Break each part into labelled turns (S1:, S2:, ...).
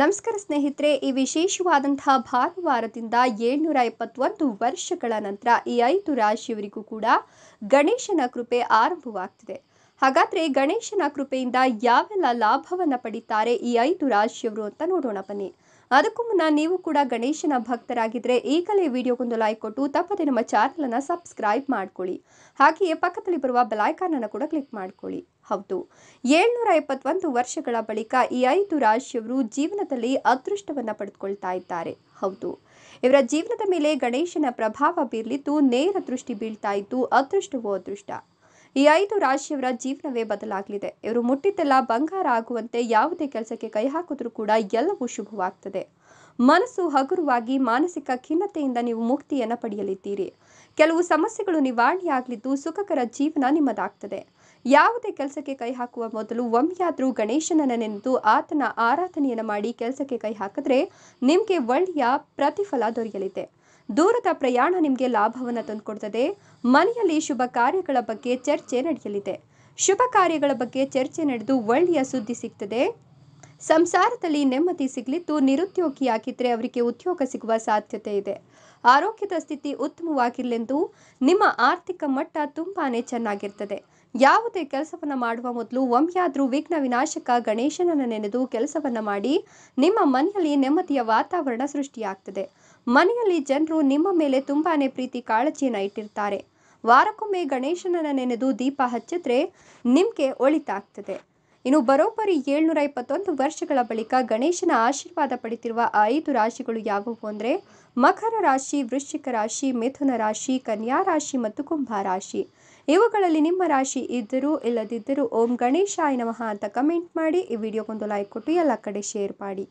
S1: ನಮಸ್ಕಾರ ಸ್ನೇಹಿತರೆ ಈ ವಿಶೇಷವಾದಂತಹ ಭಾನುವಾರದಿಂದ ಏಳ್ನೂರ ಎಪ್ಪತ್ತೊಂದು ವರ್ಷಗಳ ನಂತರ ಈ ಐದು ರಾಶಿಯವರಿಗೂ ಕೂಡ ಗಣೇಶನ ಕೃಪೆ ಆರಂಭವಾಗ್ತಿದೆ ಹಾಗಾದ್ರೆ ಗಣೇಶನ ಕೃಪೆಯಿಂದ ಯಾವೆಲ್ಲ ಲಾಭವನ್ನು ಪಡಿತಾರೆ ಈ ಐದು ರಾಶಿಯವರು ಅಂತ ನೋಡೋಣ ಬನ್ನಿ ಅದಕ್ಕೂ ಮುನ್ನ ನೀವು ಕೂಡ ಗಣೇಶನ ಭಕ್ತರಾಗಿದ್ದರೆ ಈಗಲೇ ವಿಡಿಯೋಗೊಂದು ಲೈಕ್ ಕೊಟ್ಟು ತಪ್ಪದೆ ನಮ್ಮ ಚಾನಲನ್ನು ಸಬ್ಸ್ಕ್ರೈಬ್ ಮಾಡ್ಕೊಳ್ಳಿ ಹಾಗೆಯೇ ಪಕ್ಕದಲ್ಲಿ ಬರುವ ಬೆಲೈಕಾನನ್ನು ಕೂಡ ಕ್ಲಿಕ್ ಮಾಡ್ಕೊಳ್ಳಿ ಹೌದು ಏಳ್ನೂರ ಎಪ್ಪತ್ತೊಂದು ವರ್ಷಗಳ ಬಳಿಕ ಈ ಐದು ರಾಶಿಯವರು ಜೀವನದಲ್ಲಿ ಅದೃಷ್ಟವನ್ನು ಪಡೆದುಕೊಳ್ತಾ ಇದ್ದಾರೆ ಹೌದು ಇವರ ಜೀವನದ ಮೇಲೆ ಗಣೇಶನ ಪ್ರಭಾವ ಬೀರಲಿದ್ದು ನೇರ ದೃಷ್ಟಿ ಬೀಳ್ತಾ ಇದ್ದು ಅದೃಷ್ಟವೋ ಅದೃಷ್ಟ ಈ ಐದು ರಾಶಿಯವರ ಜೀವನವೇ ಬದಲಾಗಲಿದೆ ಇವರು ಮುಟ್ಟಿದ್ದೆಲ್ಲ ಬಂಗಾರ ಆಗುವಂತೆ ಯಾವುದೇ ಕೆಲಸಕ್ಕೆ ಕೈ ಹಾಕಿದ್ರೂ ಕೂಡ ಎಲ್ಲವೂ ಶುಭವಾಗ್ತದೆ ಮನಸ್ಸು ಹಗುರವಾಗಿ ಮಾನಸಿಕ ಖಿನ್ನತೆಯಿಂದ ನೀವು ಮುಕ್ತಿಯನ್ನು ಪಡೆಯಲಿದ್ದೀರಿ ಕೆಲವು ಸಮಸ್ಯೆಗಳು ನಿವಾರಣೆಯಾಗಲಿದ್ದು ಸುಖಕರ ಜೀವನ ನಿಮ್ಮದಾಗ್ತದೆ ಯಾವುದೇ ಕೆಲಸಕ್ಕೆ ಕೈ ಹಾಕುವ ಮೊದಲು ಒಮ್ಮೆಯಾದರೂ ಗಣೇಶನನ್ನು ನೆನೆದು ಆತನ ಆರಾಧನೆಯನ್ನು ಮಾಡಿ ಕೆಲಸಕ್ಕೆ ಕೈ ಹಾಕಿದ್ರೆ ನಿಮಗೆ ಒಳ್ಳೆಯ ಪ್ರತಿಫಲ ದೊರೆಯಲಿದೆ ದೂರದ ಪ್ರಯಾಣ ನಿಮಗೆ ಲಾಭವನ್ನು ತಂದುಕೊಡ್ತದೆ ಮನೆಯಲ್ಲಿ ಶುಭ ಕಾರ್ಯಗಳ ಬಗ್ಗೆ ಚರ್ಚೆ ನಡೆಯಲಿದೆ ಶುಭ ಕಾರ್ಯಗಳ ಬಗ್ಗೆ ಚರ್ಚೆ ನಡೆದು ಒಳ್ಳೆಯ ಸುದ್ದಿ ಸಿಗ್ತದೆ ಸಂಸಾರದಲ್ಲಿ ನೆಮ್ಮದಿ ಸಿಗಲಿದ್ದು ನಿರುದ್ಯೋಗಿಯಾಗಿದ್ದರೆ ಅವರಿಗೆ ಉದ್ಯೋಗ ಸಿಗುವ ಸಾಧ್ಯತೆ ಇದೆ ಆರೋಗ್ಯದ ಸ್ಥಿತಿ ಉತ್ತಮವಾಗಿರಲೆಂದು ನಿಮ್ಮ ಆರ್ಥಿಕ ಮಟ್ಟ ತುಂಬಾ ಚೆನ್ನಾಗಿರ್ತದೆ ಯಾವುದೇ ಕೆಲಸವನ್ನು ಮಾಡುವ ಮೊದಲು ಒಮ್ಮೆಯಾದರೂ ವಿಘ್ನ ವಿನಾಶಕ ಗಣೇಶನನ್ನ ನೆನೆದು ಕೆಲಸವನ್ನು ಮಾಡಿ ನಿಮ್ಮ ಮನೆಯಲ್ಲಿ ನೆಮ್ಮದಿಯ ವಾತಾವರಣ ಸೃಷ್ಟಿಯಾಗ್ತದೆ ಮನೆಯಲ್ಲಿ ಜನರು ನಿಮ್ಮ ಮೇಲೆ ತುಂಬಾ ಪ್ರೀತಿ ಕಾಳಜಿಯನ್ನು ಇಟ್ಟಿರ್ತಾರೆ ವಾರಕ್ಕೊಮ್ಮೆ ಗಣೇಶನನ್ನ ನೆನೆದು ದೀಪ ಹಚ್ಚಿದ್ರೆ ನಿಮಗೆ ಒಳಿತಾಗ್ತದೆ ಇನ್ನು ಬರೋಬ್ಬರಿ ಏಳ್ನೂರ ಇಪ್ಪತ್ತೊಂದು ವರ್ಷಗಳ ಬಳಿಕ ಗಣೇಶನ ಆಶೀರ್ವಾದ ಪಡೆದಿರುವ ಐದು ರಾಶಿಗಳು ಯಾವುವು ಅಂದರೆ ಮಕರ ರಾಶಿ ವೃಶ್ಚಿಕ ರಾಶಿ ಮಿಥುನ ರಾಶಿ ಕನ್ಯಾ ರಾಶಿ ಮತ್ತು ಕುಂಭ ರಾಶಿ ಇವುಗಳಲ್ಲಿ ನಿಮ್ಮ ರಾಶಿ ಇದ್ದರೂ ಇಲ್ಲದಿದ್ದರೂ ಓಂ ಗಣೇಶ ನಮಃ ಅಂತ ಕಮೆಂಟ್ ಮಾಡಿ ಈ ವಿಡಿಯೋಗೊಂದು ಲೈಕ್ ಕೊಟ್ಟು ಎಲ್ಲ ಕಡೆ ಶೇರ್ ಮಾಡಿ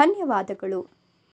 S1: ಧನ್ಯವಾದಗಳು